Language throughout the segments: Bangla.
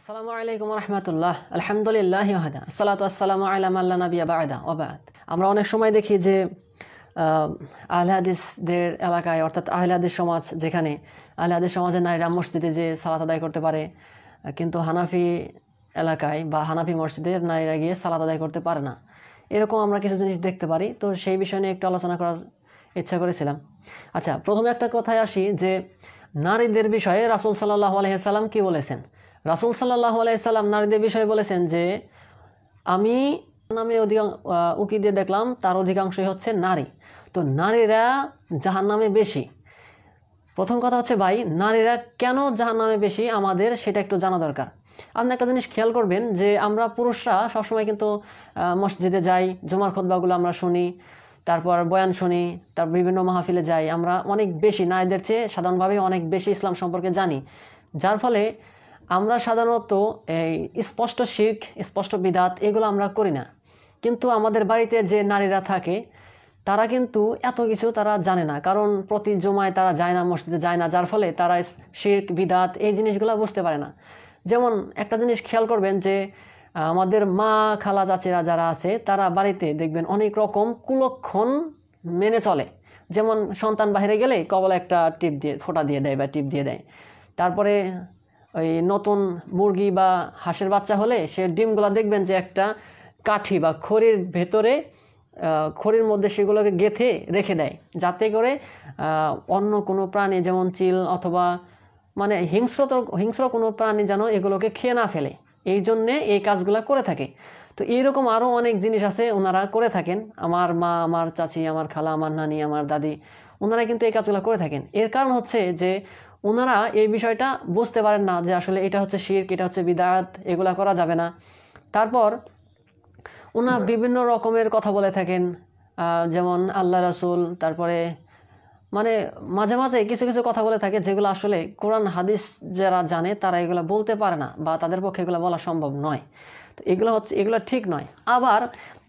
আসসালামু আলাইকুম রহমতুল্লাহ আলহামদুলিল্লাহ হাদা সালাত আসসালামু আলাম আল্লাহ নবী আবাদা ওবাদ আমরা অনেক সময় দেখি যে আহলাদিসদের এলাকায় অর্থাৎ আহলাদিস সমাজ যেখানে আহলাদিস সমাজের নারীরা মসজিদে যে সালাত আদায় করতে পারে কিন্তু হানাফি এলাকায় বা হানাফি মসজিদের নারীরা গিয়ে সালাত আদায় করতে পারে না এরকম আমরা কিছু জিনিস দেখতে পারি তো সেই বিষয় নিয়ে একটু আলোচনা করার ইচ্ছা করেছিলাম আচ্ছা প্রথমে একটা কথায় আসি যে নারীদের বিষয়ে রাসুল সাল্লাহ আলহিসাল্লাম কী বলেছেন রাসুল সাল্লাহ আলাইসাল্লাম নারীদের বিষয়ে বলেছেন যে আমি নামে অধিকাংশ উকি দিয়ে দেখলাম তার অধিকাংশই হচ্ছে নারী তো নারীরা জাহান নামে বেশি প্রথম কথা হচ্ছে ভাই নারীরা কেন জাহান নামে বেশি আমাদের সেটা একটু জানা দরকার আপনি একটা জিনিস খেয়াল করবেন যে আমরা পুরুষরা সবসময় কিন্তু মসজিদে যাই জমার খোদবাগুলো আমরা শুনি তারপর বয়ান শুনি তার বিভিন্ন মাহফিলে যাই আমরা অনেক বেশি নারীদের চেয়ে সাধারণভাবে অনেক বেশি ইসলাম সম্পর্কে জানি যার ফলে আমরা সাধারণত এই স্পষ্ট শিখ স্পষ্ট বিদাত এগুলো আমরা করি না কিন্তু আমাদের বাড়িতে যে নারীরা থাকে তারা কিন্তু এত কিছু তারা জানে না কারণ প্রতি জমায় তারা যায় না মসজিদে যায় না যার ফলে তারা শির্ক বিদাত এই জিনিসগুলো বুঝতে পারে না যেমন একটা জিনিস খেয়াল করবেন যে আমাদের মা খালা চাচিরা যারা আছে তারা বাড়িতে দেখবেন অনেক রকম কুলক্ষণ মেনে চলে যেমন সন্তান বাহিরে গেলে কবল একটা টিপ দিয়ে ফোটা দিয়ে দেয় বা টিপ দিয়ে দেয় তারপরে ওই নতুন মুরগি বা হাঁসের বাচ্চা হলে সে ডিমগুলো দেখবেন যে একটা কাঠি বা খড়ির ভেতরে খড়ির মধ্যে সেগুলোকে গেথে রেখে দেয় যাতে করে অন্য কোনো প্রাণী যেমন চিল অথবা মানে হিংস্র হিংস্র কোনো প্রাণী যেন এগুলোকে খেয়ে না ফেলে এই জন্যে এই কাজগুলো করে থাকে তো এইরকম আরও অনেক জিনিস আছে ওনারা করে থাকেন আমার মা আমার চাচি আমার খালা আমার নানি আমার দাদি ওনারা কিন্তু এই কাজগুলো করে থাকেন এর কারণ হচ্ছে যে ওনারা এই বিষয়টা বুঝতে পারেন না যে আসলে এটা হচ্ছে শির্ক এটা হচ্ছে বিদাত এগুলো করা যাবে না তারপর ওনারা বিভিন্ন রকমের কথা বলে থাকেন যেমন আল্লাহ রাসুল তারপরে মানে মাঝে মাঝে কিছু কিছু কথা বলে থাকে যেগুলো আসলে কোরআন হাদিস যারা জানে তারা এগুলো বলতে পারে না বা তাদের পক্ষে এগুলো বলা সম্ভব নয় তো এগুলো হচ্ছে এগুলো ঠিক নয় আবার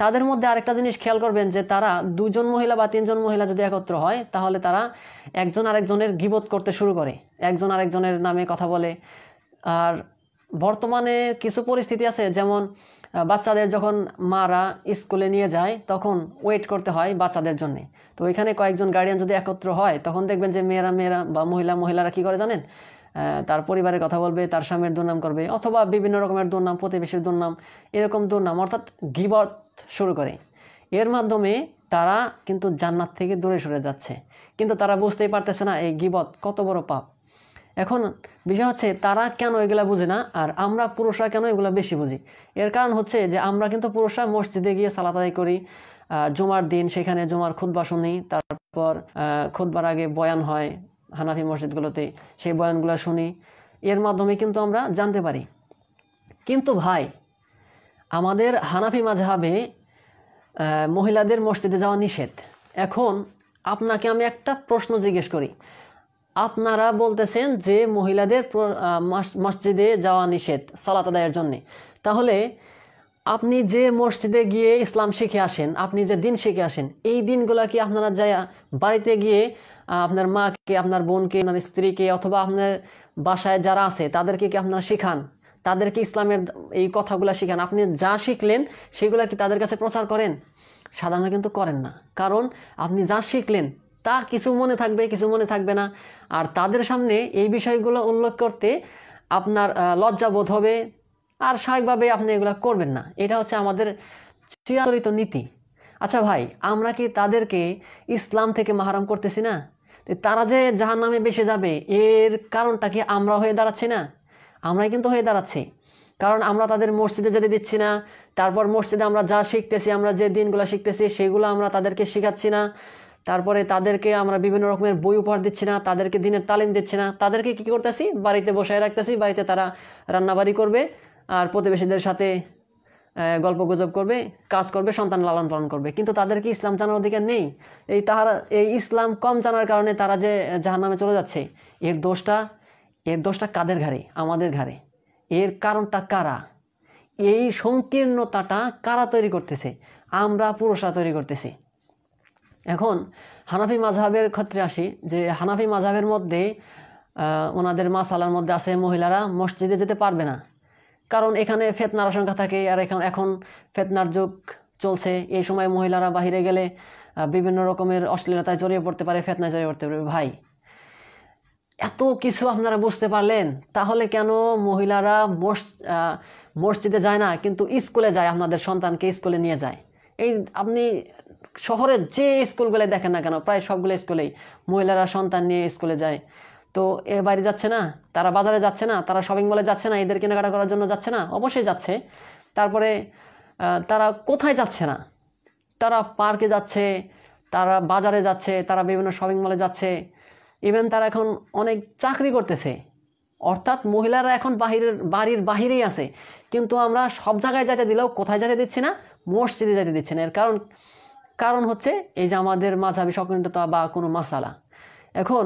তাদের মধ্যে আরেকটা জিনিস খেয়াল করবেন যে তারা দুজন মহিলা বা তিনজন মহিলা যদি একত্র হয় তাহলে তারা একজন আরেকজনের গিবত করতে শুরু করে একজন আরেকজনের নামে কথা বলে আর বর্তমানে কিছু পরিস্থিতি আছে যেমন বাচ্চাদের যখন মারা স্কুলে নিয়ে যায় তখন ওয়েট করতে হয় বাচ্চাদের জন্যে তো এখানে কয়েকজন গার্ডিয়ান যদি একত্র হয় তখন দেখবেন যে মেয়েরা মেয়েরা বা মহিলা মহিলারা কি করে জানেন তার পরিবারের কথা বলবে তার স্বামীর দুর্নাম করবে অথবা বিভিন্ন রকমের দুর্নাম প্রতিবেশীর দুর্নাম এরকম দুর্নাম অর্থাৎ গিবত শুরু করে এর মাধ্যমে তারা কিন্তু জান্নাত থেকে দূরে সরে যাচ্ছে কিন্তু তারা বুঝতেই পারতেছে না এই গিবত কত বড় পাপ এখন বিষয় হচ্ছে তারা কেন এগুলা বুঝে না আর আমরা পুরুষরা কেন এগুলো বেশি বুঝি এর কারণ হচ্ছে যে আমরা কিন্তু পুরুষরা মসজিদে গিয়ে সালাতাই করি জুমার দিন সেখানে জুমার খুদ্া শুনি তারপর খুদ্বার আগে বয়ান হয় হানাফি মসজিদগুলোতে সেই বয়ানগুলো শুনি এর মাধ্যমে কিন্তু আমরা জানতে পারি কিন্তু ভাই আমাদের হানাফি মাঝহাবে মহিলাদের মসজিদে যাওয়া নিষেধ এখন আপনাকে আমি একটা প্রশ্ন জিজ্ঞেস করি আপনারা বলতেছেন যে মহিলাদের মসজিদে যাওয়া নিষেধ সালাত আদায়ের জন্যে তাহলে আপনি যে মসজিদে গিয়ে ইসলাম শিখে আসেন আপনি যে দিন শিখে আসেন এই দিনগুলা কি আপনারা যায় বাড়িতে গিয়ে আপনার মাকে আপনার বোনকে আপনার স্ত্রীকে অথবা আপনার বাসায় যারা আছে তাদেরকে কি আপনারা শেখান তাদেরকে ইসলামের এই কথাগুলো শেখান আপনি যা শিখলেন সেগুলো কি তাদের কাছে প্রচার করেন সাধারণত কিন্তু করেন না কারণ আপনি যা শিখলেন তা কিছু মনে থাকবে কিছু মনে থাকবে না আর তাদের সামনে এই বিষয়গুলো উল্লেখ করতে আপনার লজ্জাবোধ হবে আর স্বাভাবিকভাবে আপনি এগুলো করবেন না এটা হচ্ছে আমাদের চিরাচরিত নীতি আচ্ছা ভাই আমরা কি তাদেরকে ইসলাম থেকে মাহারাম করতেছি না তারা যে জাহান নামে বেসে যাবে এর কারণটা কি আমরা হয়ে দাঁড়াচ্ছি না আমরাই কিন্তু হয়ে দাঁড়াচ্ছি কারণ আমরা তাদের মসজিদে যেতে দিচ্ছি না তারপর মসজিদে আমরা যা শিখতেছি আমরা যে দিনগুলো শিখতেছি সেগুলো আমরা তাদেরকে শেখাচ্ছি না তারপরে তাদেরকে আমরা বিভিন্ন রকমের বই উপহার দিচ্ছি না তাদেরকে দিনের তালিম দিচ্ছি না তাদেরকে কী করতেছি বাড়িতে বসায় রাখতেছি বাড়িতে তারা রান্নাবাড়ি করবে আর প্রতিবেশীদের সাথে গল্প গুজব করবে কাজ করবে সন্তান লালন পালন করবে কিন্তু তাদের কি ইসলাম জানার অধিকার নেই এই তাহারা এই ইসলাম কম জানার কারণে তারা যে জাহার নামে চলে যাচ্ছে এর দোষটা এর দোষটা কাদের ঘাড়ে আমাদের ঘাড়ে এর কারণটা কারা এই সংকীর্ণতাটা কারা তৈরি করতেছে আমরা পুরুষরা তৈরি করতেছি এখন হানাফি মাঝহাবের ক্ষেত্রে আসি যে হানাফি মাঝহাবের মধ্যে ওনাদের মাসালার মধ্যে আছে মহিলারা মসজিদে যেতে পারবে না কারণ এখানে ফেতনার আশঙ্কা থাকে আর এখন এখন ফেতনার যুগ চলছে এই সময় মহিলারা বাহিরে গেলে বিভিন্ন রকমের অশ্লীলতায় জড়িয়ে পড়তে পারে ফেতনায় জড়িয়ে পড়তে পারে ভাই এত কিছু আপনারা বুঝতে পারলেন তাহলে কেন মহিলারা মসজিদে যায় না কিন্তু স্কুলে যায় আপনাদের সন্তানকে স্কুলে নিয়ে যায় এই আপনি শহরের যে স্কুলগুলো দেখেন না কেন প্রায় সবগুলো স্কুলেই মহিলারা সন্তান নিয়ে স্কুলে যায় তো এ বাইরে যাচ্ছে না তারা বাজারে যাচ্ছে না তারা শপিং মলে যাচ্ছে না এদের কেনাকাটা করার জন্য যাচ্ছে না অবশ্যই যাচ্ছে তারপরে তারা কোথায় যাচ্ছে না তারা পার্কে যাচ্ছে তারা বাজারে যাচ্ছে তারা বিভিন্ন শপিং মলে যাচ্ছে ইভেন তারা এখন অনেক চাকরি করতেছে অর্থাৎ মহিলারা এখন বাহিরের বাড়ির বাহিরেই আছে কিন্তু আমরা সব জায়গায় যাতে দিলেও কোথায় যাতে দিচ্ছি না মসজিদে যাতে দিচ্ছি না এর কারণ কারণ হচ্ছে এই যে আমাদের মাঝাবি সক্রিয়তা বা কোনো মাসালা এখন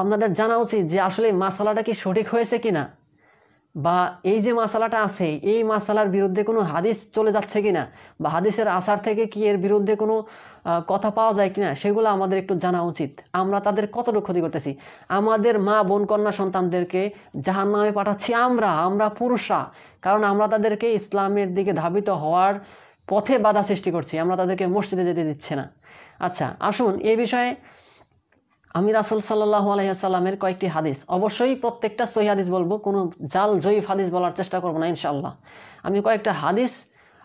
আপনাদের জানা উচিত যে আসলে মাসালাটা কি সঠিক হয়েছে কি না বা এই যে মাসালাটা আছে এই মাসালার বিরুদ্ধে কোনো হাদিস চলে যাচ্ছে কি না বা হাদিসের আসার থেকে কি এর বিরুদ্ধে কোনো কথা পাওয়া যায় কি না সেগুলো আমাদের একটু জানা উচিত আমরা তাদের কতটুকু ক্ষতি করতেছি আমাদের মা বোন কন্যা সন্তানদেরকে জাহান নামে পাঠাচ্ছি আমরা আমরা পুরুষরা কারণ আমরা তাদেরকে ইসলামের দিকে ধাবিত হওয়ার পথে বাধা সৃষ্টি করছি আমরা তাদেরকে মসজিদে যেতে দিচ্ছে না আচ্ছা আসুন এ বিষয়ে আমি রাসুল সাল্লাহ আলাইসাল্লামের কয়েকটি হাদিস অবশ্যই প্রত্যেকটা সহি হাদিস বলবো কোনো জাল জয়ীফ হাদিস বলার চেষ্টা করবো না ইনশাল্লাহ আমি কয়েকটা হাদিস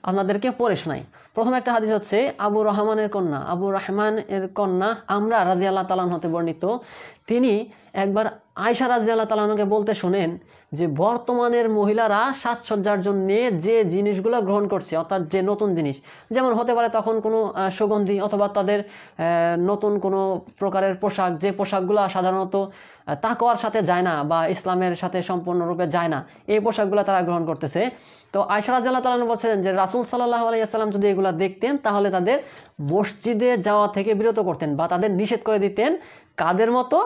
আপনাদেরকে পড়ে শোনাই প্রথম একটা হাদিস হচ্ছে আবু রহমানের কন্যা আবু রহমানের কন্যা আমরা রাজিয়াল্লাহ তালান হতে বর্ণিত তিনি একবার আয়সা রাজি আল্লাহ তালাহকে বলতে শোনেন যে বর্তমানের মহিলারা সাজসজ্জার জন্য যে জিনিসগুলো গ্রহণ করছে অর্থাৎ যে নতুন জিনিস যেমন হতে পারে তখন কোনো সুগন্ধি অথবা তাদের নতুন কোনো প্রকারের পোশাক যে পোশাকগুলো সাধারণত তাকওয়ার সাথে যায় না বা ইসলামের সাথে সম্পূর্ণরূপে যায় না এই পোশাকগুলো তারা গ্রহণ করতেছে তো আয়সা আল্লাহ তালান বলছেন যে রাসুল সাল্লাহ আলাইসাল্লাম যদি এগুলো দেখতেন তাহলে তাদের মসজিদে যাওয়া থেকে বিরত করতেন বা তাদের নিষেধ করে দিতেন কাদের মতো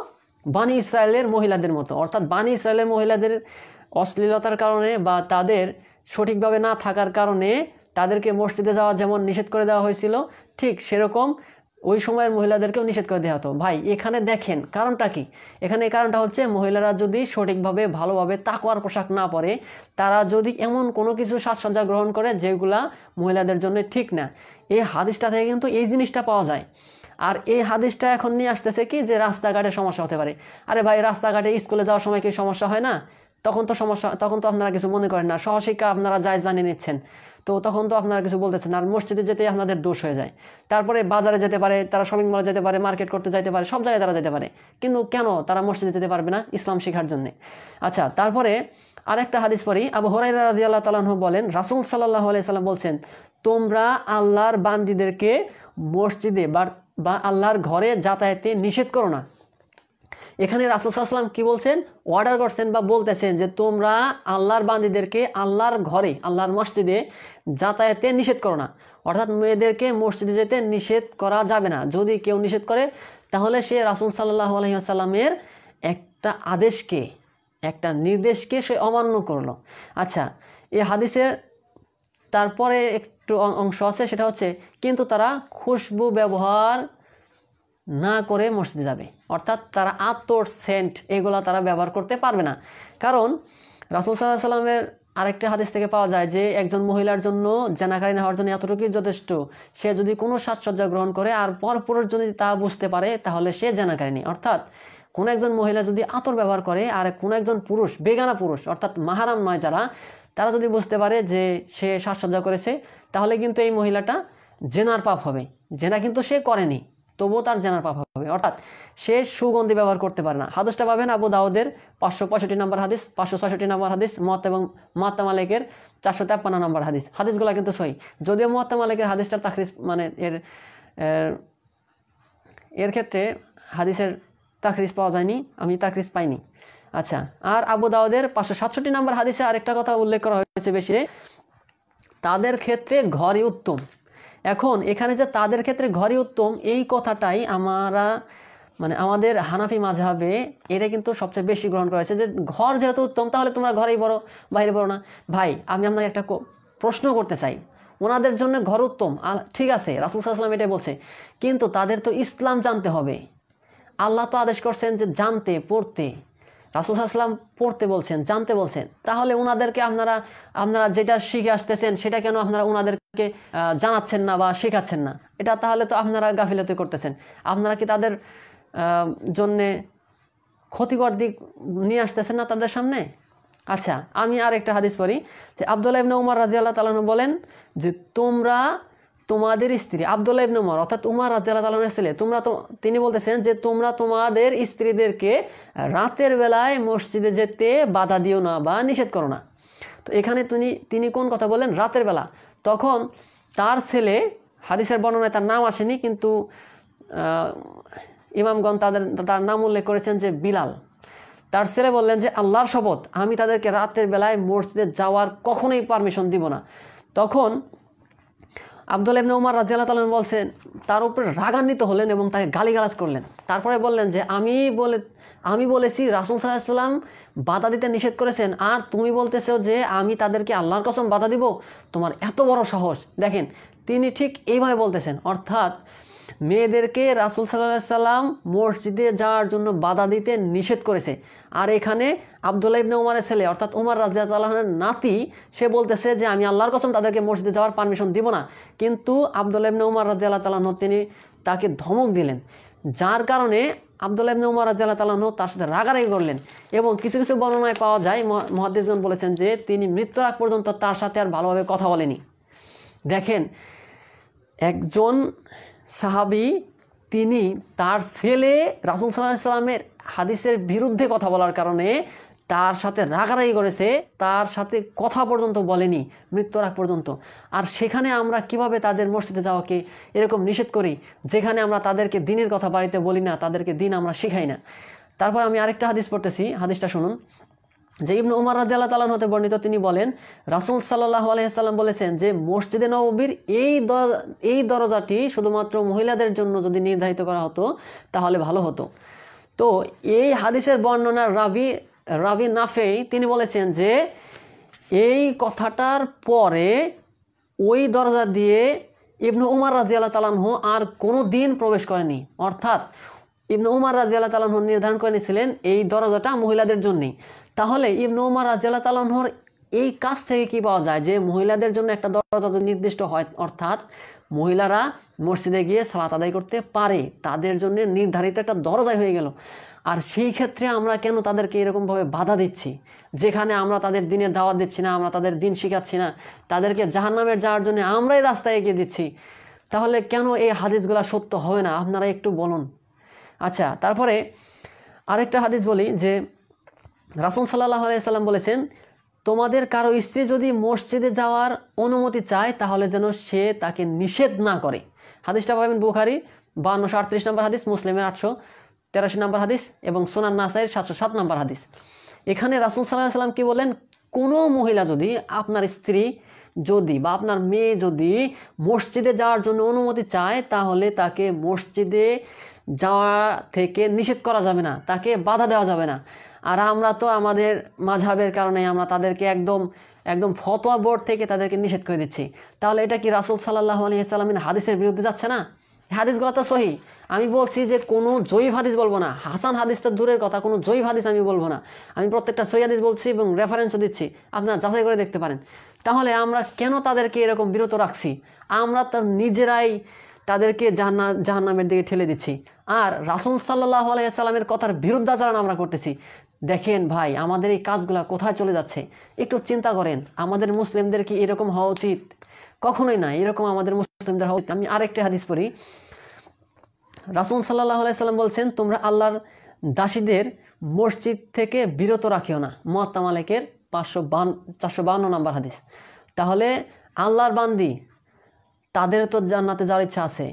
বানী ইসরায়েলের মহিলাদের মতো অর্থাৎ বাণী ইসরায়েলের মহিলাদের অশ্লীলতার কারণে বা তাদের সঠিকভাবে না থাকার কারণে তাদেরকে মসজিদে যাওয়া যেমন নিষেধ করে দেওয়া হয়েছিল ঠিক সেরকম ওই সময়ের মহিলাদেরকেও নিষেধ করে দেওয়া হতো ভাই এখানে দেখেন কারণটা কি এখানে কারণটা হচ্ছে মহিলারা যদি সঠিকভাবে ভালোভাবে তাকোয়ার পোশাক না পরে তারা যদি এমন কোনো কিছু সাজসজ্জা গ্রহণ করে যেগুলা মহিলাদের জন্য ঠিক না এই হাদিসটা থেকে কিন্তু এই জিনিসটা পাওয়া যায় আর এই হাদিসটা এখন নিয়ে আসতেছে কি যে রাস্তাঘাটে সমস্যা হতে পারে আরে ভাই রাস্তাঘাটে স্কুলে যাওয়ার সময় কি সমস্যা হয় না তখন তো সমস্যা তখন তো আপনারা কিছু মনে করেন না সহশিক্ষা আপনারা যায় জানিয়ে নিচ্ছেন তো তখন তো আপনারা কিছু বলতেছেন আর মসজিদে যেতে আপনাদের দোষ হয়ে যায় তারপরে বাজারে যেতে পারে তারা শপিং মলে যেতে পারে মার্কেট করতে যাইতে পারে সব জায়গায় তারা যেতে পারে কিন্তু কেন তারা মসজিদে যেতে পারবে না ইসলাম শেখার জন্য আচ্ছা তারপরে আরেকটা হাদিস পরি আবু হরাই রাজি আল্লাহ তালাহ বলেন রাসুল সাল্লাহ আলিয়া সাল্লাম বলছেন তোমরা আল্লাহর বান্দিদেরকে মসজিদে বা বা আল্লাহর ঘরে যাতায়াতে নিষেধ করো না এখানে রাসুল সাল্লাম কি বলছেন অর্ডার করছেন বা বলতেছেন যে তোমরা আল্লাহর বান্দিদেরকে আল্লাহর ঘরে আল্লাহর মসজিদে যাতায়াতে নিষেধ করো না অর্থাৎ মেয়েদেরকে মসজিদে যেতে নিষেধ করা যাবে না যদি কেউ নিষেধ করে তাহলে সে রাসুল সাল্লাহ আলহিহাসাল্লামের একটা আদেশকে একটা নির্দেশকে সে অমান্য করলো আচ্ছা এ হাদিসের তারপরে একটু অংশ আছে সেটা হচ্ছে কিন্তু তারা খুশবু ব্যবহার না করে মসজিদে যাবে অর্থাৎ তারা আতর সেন্ট এগুলো তারা ব্যবহার করতে পারবে না কারণ রাসুল সাল্লাহ সাল্লামের আরেকটা হাদিস থেকে পাওয়া যায় যে একজন মহিলার জন্য জেনাকারী হওয়ার জন্য এতটুকুই যথেষ্ট সে যদি কোনো সাজসজ্জা গ্রহণ করে আর পরপর যদি তা বুঝতে পারে তাহলে সে জেনাকারিনী অর্থাৎ কোনো একজন মহিলা যদি আতর ব্যবহার করে আর কোনো একজন পুরুষ বেগানা পুরুষ অর্থাৎ মাহারাম নয় যারা তারা যদি বুঝতে পারে যে সে সাজসজ্জা করেছে তাহলে কিন্তু এই মহিলাটা জেনার পাপ হবে জেনা কিন্তু সে করেনি তবুও তার জেনার পাপ হবে অর্থাৎ সে সুগন্ধি ব্যবহার করতে পারে না হাদিসটা পাবেন আবু দাউদের পাঁচশো পঁয়ষট্টি নম্বর হাদিস পাঁচশো ছয়ষট্টি নম্বর হাদিস মত এবং মহাত্মা মালিকের চারশো তেপ্পান্ন নম্বর হাদিস হাদিসগুলো কিন্তু সই যদিও মহাত্মা মালিকের হাদিসটা তাখরিজ মানে এর এর ক্ষেত্রে হাদিসের তাখরিজ পাওয়া যায়নি আমি তাখরিজ পাইনি আচ্ছা আর আবু দাউদের পাঁচশো সাতষট্টি নাম্বার হাদিসে আরেকটা কথা উল্লেখ করা হয়েছে বেশি তাদের ক্ষেত্রে ঘরই উত্তম এখন এখানে যে তাদের ক্ষেত্রে ঘরই উত্তম এই কথাটাই আমরা মানে আমাদের হানাফি মাঝহাবে এটা কিন্তু সবচেয়ে বেশি গ্রহণ করা হয়েছে যে ঘর যেহেতু উত্তম তাহলে তোমরা ঘরেই বড় বাইরে বড় না ভাই আমি আপনাকে একটা প্রশ্ন করতে চাই ওনাদের জন্য ঘর উত্তম ঠিক আছে রাসুল সাল্লাম এটাই বলছে কিন্তু তাদের তো ইসলাম জানতে হবে আল্লাহ তো আদেশ করছেন যে জানতে পড়তে রাসুল সাল্লাম পড়তে বলছেন জানতে বলছেন তাহলে ওনাদেরকে আপনারা আপনারা যেটা শিখে আসতেছেন সেটা কেন আপনারা ওনাদেরকে জানাচ্ছেন না বা শেখাচ্ছেন না এটা তাহলে তো আপনারা গাফিলতি করতেছেন আপনারা কি তাদের জন্যে ক্ষতিকর দিক নিয়ে আসতেছেন না তাদের সামনে আচ্ছা আমি আর একটা হাদিস পড়ি যে আবদুল্লাহ ইবনে উমর রাজি তালন বলেন যে তোমরা তোমাদের স্ত্রী আবদুল্লাহ ইবনে উমর অর্থাৎ উমার রাতে ছেলে তোমরা তো তিনি বলতেছেন যে তোমরা তোমাদের স্ত্রীদেরকে রাতের বেলায় মসজিদে যেতে বাধা দিও না বা নিষেধ করো না তো এখানে তিনি তিনি কোন কথা বলেন রাতের বেলা তখন তার ছেলে হাদিসের বর্ণনায় তার নাম আসেনি কিন্তু ইমামগণ তাদের তার নাম উল্লেখ করেছেন যে বিলাল তার ছেলে বললেন যে আল্লাহর শপথ আমি তাদেরকে রাতের বেলায় মসজিদে যাওয়ার কখনোই পারমিশন দিব না তখন আবদুল ইবনে উমার আল্লাহ তালন বলছেন তার উপরে রাগান্বিত হলেন এবং তাকে গালিগালাজ করলেন তারপরে বললেন যে আমি বলে আমি বলেছি রাসুল সাল্লাম বাধা দিতে নিষেধ করেছেন আর তুমি বলতেছো যে আমি তাদেরকে আল্লাহর কসম বাধা দিব তোমার এত বড় সাহস দেখেন তিনি ঠিক এইভাবে বলতেছেন অর্থাৎ মেয়েদেরকে রাসুল সাল্লাহ সাল্লাম মসজিদে যাওয়ার জন্য বাধা দিতে নিষেধ করেছে আর এখানে আবদুল্লাহ ইবনে উমারের ছেলে অর্থাৎ উমার রাজিয়া তাল্লাহনের নাতি সে বলতেছে যে আমি আল্লাহর কসম তাদেরকে মসজিদে যাওয়ার পারমিশন দিব না কিন্তু আবদুল্লাহ ইবনে উমার রাজিয়া তাল্লাহ তিনি তাকে ধমক দিলেন যার কারণে আবদুল্লাহ ইবনে উমার রাজিয়াল তালাহ তার সাথে রাগারাগি করলেন এবং কিছু কিছু বর্ণনায় পাওয়া যায় মহাদিসগণ বলেছেন যে তিনি মৃত্যুর আগ পর্যন্ত তার সাথে আর ভালোভাবে কথা বলেনি দেখেন একজন সাহাবি তিনি তার ছেলে রাসুল সাল্লাহ হাদিসের বিরুদ্ধে কথা বলার কারণে তার সাথে রাগারাগি করেছে তার সাথে কথা পর্যন্ত বলেনি মৃত্যুর আগ পর্যন্ত আর সেখানে আমরা কিভাবে তাদের মসজিদে যাওয়াকে এরকম নিষেধ করি যেখানে আমরা তাদেরকে দিনের কথা বাড়িতে বলি না তাদেরকে দিন আমরা শিখাই না তারপর আমি আরেকটা হাদিস পড়তেছি হাদিসটা শুনুন যে ইবনু উমার আল্লাহ তালান হতে বর্ণিত তিনি বলেন রাসুল সাল্লাহ আলাইসাল্লাম বলেছেন যে মসজিদে নববীর এই এই দরজাটি শুধুমাত্র মহিলাদের জন্য যদি নির্ধারিত করা হতো তাহলে ভালো হতো তো এই হাদিসের বর্ণনা রাবি রাবি নাফেই তিনি বলেছেন যে এই কথাটার পরে ওই দরজা দিয়ে ইবনু উমার আল্লাহ তালানহ আর কোনো দিন প্রবেশ করেনি অর্থাৎ ইবনু উমার রাজি আল্লাহ তালাহ নির্ধারণ করে নিয়েছিলেন এই দরজাটা মহিলাদের জন্যই তাহলে ইবনু উমার রাজি আল্লাহ তালনহর এই কাজ থেকে কি পাওয়া যায় যে মহিলাদের জন্য একটা দরজা নির্দিষ্ট হয় অর্থাৎ মহিলারা মসজিদে গিয়ে সালাত আদায় করতে পারে তাদের জন্য নির্ধারিত একটা দরজাই হয়ে গেল আর সেই ক্ষেত্রে আমরা কেন তাদেরকে এরকমভাবে বাধা দিচ্ছি যেখানে আমরা তাদের দিনের দাওয়াত দিচ্ছি না আমরা তাদের দিন শিখাচ্ছি না তাদেরকে জাহান্নামের যাওয়ার জন্য আমরাই রাস্তায় এগিয়ে দিচ্ছি তাহলে কেন এই হাদিসগুলা সত্য হবে না আপনারা একটু বলুন আচ্ছা তারপরে আরেকটা হাদিস বলি যে রাসুল সাল্লাহ আলাইসাল্লাম বলেছেন তোমাদের কারো স্ত্রী যদি মসজিদে যাওয়ার অনুমতি চায় তাহলে যেন সে তাকে নিষেধ না করে হাদিসটা পাবেন বুখারি বান্নশো আটত্রিশ নম্বর হাদিস মুসলিমের আটশো তেরাশি নম্বর হাদিস এবং সোনার নাসাইয়ের সাতশো সাত নম্বর হাদিস এখানে রাসুল সাল্লাহ সাল্লাম কী বলেন কোনো মহিলা যদি আপনার স্ত্রী যদি বা আপনার মেয়ে যদি মসজিদে যাওয়ার জন্য অনুমতি চায় তাহলে তাকে মসজিদে যাওয়া থেকে নিষেধ করা যাবে না তাকে বাধা দেওয়া যাবে না আর আমরা তো আমাদের মাঝহাবের কারণে আমরা তাদেরকে একদম একদম ফতোয়া বোর্ড থেকে তাদেরকে নিষেধ করে দিচ্ছি তাহলে এটা কি রাসুল সাল্লাহ আলি আলহিসাল্লামিন হাদিসের বিরুদ্ধে যাচ্ছে না হাদিসগুলো তো সহি আমি বলছি যে কোনো জয়ীব হাদিস বলবো না হাসান হাদিস তো দূরের কথা কোনো জয়ীব হাদিস আমি বলবো না আমি প্রত্যেকটা সহি হাদিস বলছি এবং রেফারেন্সও দিচ্ছি আপনারা যাচাই করে দেখতে পারেন তাহলে আমরা কেন তাদেরকে এরকম বিরত রাখছি আমরা তার নিজেরাই তাদেরকে জাহান্না জাহান্নামের দিকে ঠেলে দিচ্ছি আর রাসুল সাল্লাহ আলাইসাল্লামের কথার আচরণ আমরা করতেছি দেখেন ভাই আমাদের এই কাজগুলা কোথায় চলে যাচ্ছে একটু চিন্তা করেন আমাদের মুসলিমদের কি এরকম হওয়া উচিত কখনোই না এরকম আমাদের মুসলিমদের হওয়া উচিত আমি আরেকটা হাদিস পড়ি রাসুল সাল্লাহ আলাইসাল্লাম বলছেন তোমরা আল্লাহর দাসীদের মসজিদ থেকে বিরত রাখিও না মালিকের পাঁচশো বান চারশো বান্ন নম্বর হাদিস তাহলে আল্লাহর বান্দি তাদের তো জান্নাতে যাওয়ার ইচ্ছা আছে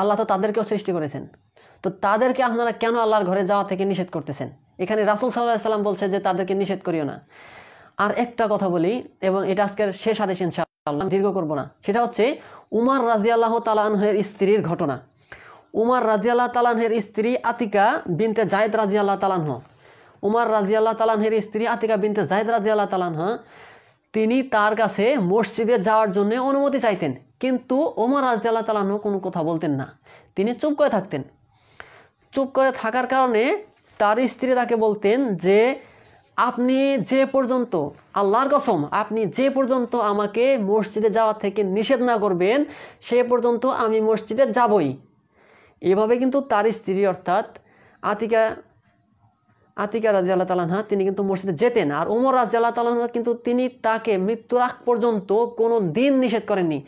আল্লাহ তো তাদেরকেও সৃষ্টি করেছেন তো তাদেরকে আপনারা কেন আল্লাহর ঘরে যাওয়া থেকে নিষেধ করতেছেন এখানে রাসুল সাল্লাহ সাল্লাম বলছে যে তাদেরকে নিষেধ করিও না আর একটা কথা বলি এবং এটা আজকের শেষ আদেশ ইনশাআল্লাহ দীর্ঘ করব না সেটা হচ্ছে উমার রাজি আল্লাহ স্ত্রীর ঘটনা উমার রাজি আল্লাহ তালাহের স্ত্রী আতিকা বিনতে জায়দ রাজি আল্লাহ তালাহ উমার রাজি আল্লাহ তালাহের স্ত্রী আতিকা বিনতে জায়দ রাজি আল্লাহ তালাহ তিনি তার কাছে মসজিদে যাওয়ার জন্য অনুমতি চাইতেন কিন্তু ওমর রাজদাল্লা তালাহ কোনো কথা বলতেন না তিনি চুপ করে থাকতেন চুপ করে থাকার কারণে তার স্ত্রী তাকে বলতেন যে আপনি যে পর্যন্ত আল্লাহর কসম আপনি যে পর্যন্ত আমাকে মসজিদে যাওয়া থেকে নিষেধ না করবেন সে পর্যন্ত আমি মসজিদে যাবই এভাবে কিন্তু তার স্ত্রী অর্থাৎ আতিকা আতিকা রাজি আল্লাহ তালানহা তিনি কিন্তু মসজিদে যেতেন আর উমর রাজি আল্লাহ তালানহা কিন্তু তিনি তাকে মৃত্যুর আগ পর্যন্ত কোনো দিন নিষেধ করেননি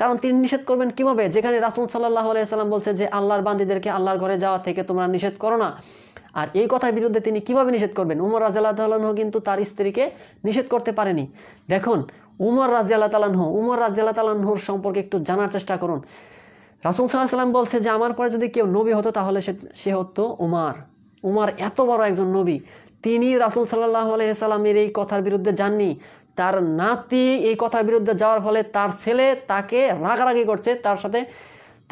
কারণ তিনি নিষেধ করবেন কিভাবে যেখানে রাসুল সাল্লাহ আলাইসাল্লাম বলছে যে আল্লাহর বান্দিদেরকে আল্লাহর ঘরে যাওয়া থেকে তোমরা নিষেধ করো না আর এই কথার বিরুদ্ধে তিনি কিভাবে নিষেধ করবেন উমর রাজি আল্লাহ তালানহ কিন্তু তার স্ত্রীকে নিষেধ করতে পারেনি দেখুন উমর রাজি আল্লাহ তালানহ উমর রাজি আল্লাহ তালানহর সম্পর্কে একটু জানার চেষ্টা করুন রাসুল সাল্লাহ সাল্লাম বলছে যে আমার পরে যদি কেউ নবী হতো তাহলে সে হতো উমার উমার এত বড় একজন নবী তিনি রাসুল সাল্লাহ আলহিসাল্লামের এই কথার বিরুদ্ধে যাননি তার নাতি এই কথার বিরুদ্ধে যাওয়ার ফলে তার ছেলে তাকে রাগারাগি করছে তার সাথে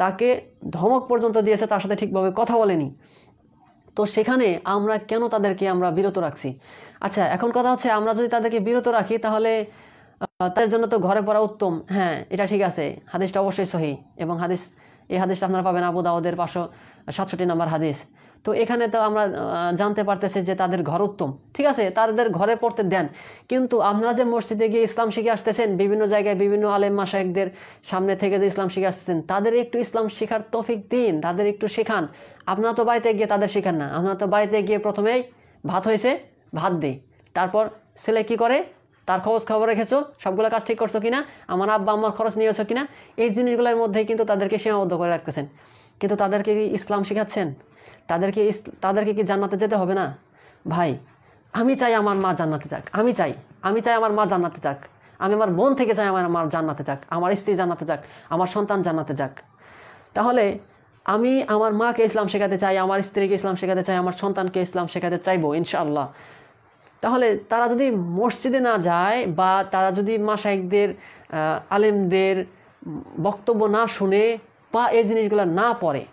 তাকে ধমক পর্যন্ত দিয়েছে তার সাথে ঠিকভাবে কথা বলেনি তো সেখানে আমরা কেন তাদেরকে আমরা বিরত রাখছি আচ্ছা এখন কথা হচ্ছে আমরা যদি তাদেরকে বিরত রাখি তাহলে তাদের জন্য তো ঘরে পড়া উত্তম হ্যাঁ এটা ঠিক আছে হাদিসটা অবশ্যই সহি এবং হাদিস এই হাদিসটা আপনারা পাবেন আবু দাউদের পাঁচশো সাতষট্টি নম্বর হাদিস তো এখানে তো আমরা জানতে পারতেছি যে তাদের ঘর উত্তম ঠিক আছে তাদের ঘরে পড়তে দেন কিন্তু আপনারা যে মসজিদে গিয়ে ইসলাম শিখে আসতেছেন বিভিন্ন জায়গায় বিভিন্ন আলেম মাসায়কদের সামনে থেকে যে ইসলাম শিখে আসতেছেন তাদের একটু ইসলাম শেখার তফিক দিন তাদের একটু শেখান আপনারা তো বাড়িতে গিয়ে তাদের শেখান না আপনারা তো বাড়িতে গিয়ে প্রথমেই ভাত হয়েছে ভাত দিই তারপর ছেলে কি করে তার খবর খবর রেখেছো সবগুলো কাজ ঠিক করছো কিনা আমার আব্বা আমার খরচ নিয়েছো কিনা এই জিনিসগুলোর মধ্যেই কিন্তু তাদেরকে সীমাবদ্ধ করে রাখতেছেন কিন্তু তাদেরকে কি ইসলাম শেখাচ্ছেন তাদেরকে তাদেরকে কি জান্নাতে যেতে হবে না ভাই আমি চাই আমার মা জান্নাতে যাক আমি চাই আমি চাই আমার মা জান্নাতে যাক আমি আমার মন থেকে চাই আমার মা জান্নাতে যাক আমার স্ত্রী জান্নাতে যাক আমার সন্তান জান্নাতে যাক তাহলে আমি আমার মাকে ইসলাম শেখাতে চাই আমার স্ত্রীকে ইসলাম শেখাতে চাই আমার সন্তানকে ইসলাম শেখাতে চাইবো ইনশাআল্লাহ তাহলে তারা যদি মসজিদে না যায় বা তারা যদি মাসাইকদের আলেমদের বক্তব্য না শুনে পা এই জিনিসগুলো না পড়ে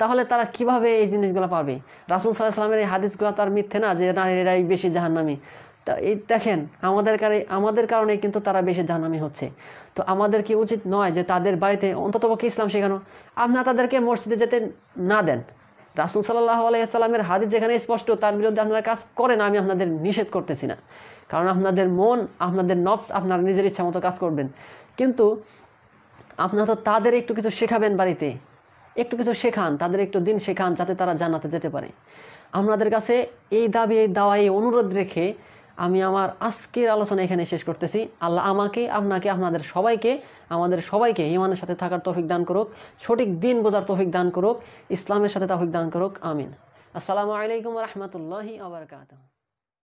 তাহলে তারা কিভাবে এই জিনিসগুলো পাবে রাসুল সাল্লাহ সাল্লামের এই হাদিসগুলো তার মিথ্যে না যে নারীরাই বেশি জাহান্নামি তা এই দেখেন আমাদের কারণে আমাদের কারণে কিন্তু তারা বেশি জাহান্নামি হচ্ছে তো আমাদের কি উচিত নয় যে তাদের বাড়িতে পক্ষে ইসলাম শেখানো আপনারা তাদেরকে মসজিদে যেতে না দেন রাসুল সাল্লাহ আলাইসাল্লামের হাদিস যেখানে স্পষ্ট তার বিরুদ্ধে আপনারা কাজ করেন আমি আপনাদের নিষেধ করতেছি না কারণ আপনাদের মন আপনাদের নফস আপনারা নিজের ইচ্ছা মতো কাজ করবেন কিন্তু আপনারা তো তাদের একটু কিছু শেখাবেন বাড়িতে একটু কিছু শেখান তাদের একটু দিন শেখান যাতে তারা জানাতে যেতে পারে আপনাদের কাছে এই দাবি এই দাওয়া এই অনুরোধ রেখে আমি আমার আজকের আলোচনা এখানে শেষ করতেছি আল্লাহ আমাকে আপনাকে আপনাদের সবাইকে আমাদের সবাইকে ইমানের সাথে থাকার তৌফিক দান করুক সঠিক দিন বোঝার তৌফিক দান করুক ইসলামের সাথে তৌফিক দান করুক আমিন আসসালামু আলাইকুম রহমতুল্লাহি আবরকাতা